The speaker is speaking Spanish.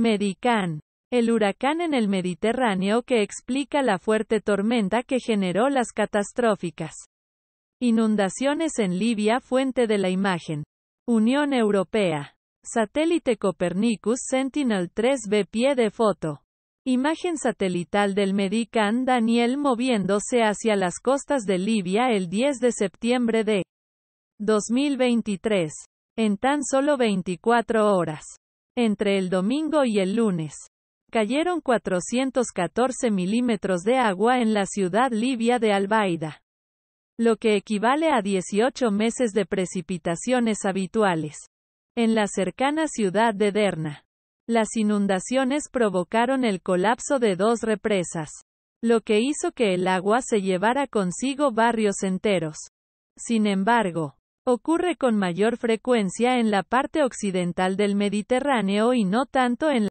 Medicán. El huracán en el Mediterráneo que explica la fuerte tormenta que generó las catastróficas. Inundaciones en Libia, fuente de la imagen. Unión Europea. Satélite Copernicus Sentinel 3B pie de foto. Imagen satelital del Medicán Daniel moviéndose hacia las costas de Libia el 10 de septiembre de 2023. En tan solo 24 horas. Entre el domingo y el lunes, cayeron 414 milímetros de agua en la ciudad libia de Albaida, lo que equivale a 18 meses de precipitaciones habituales. En la cercana ciudad de Derna, las inundaciones provocaron el colapso de dos represas, lo que hizo que el agua se llevara consigo barrios enteros. Sin embargo, Ocurre con mayor frecuencia en la parte occidental del Mediterráneo y no tanto en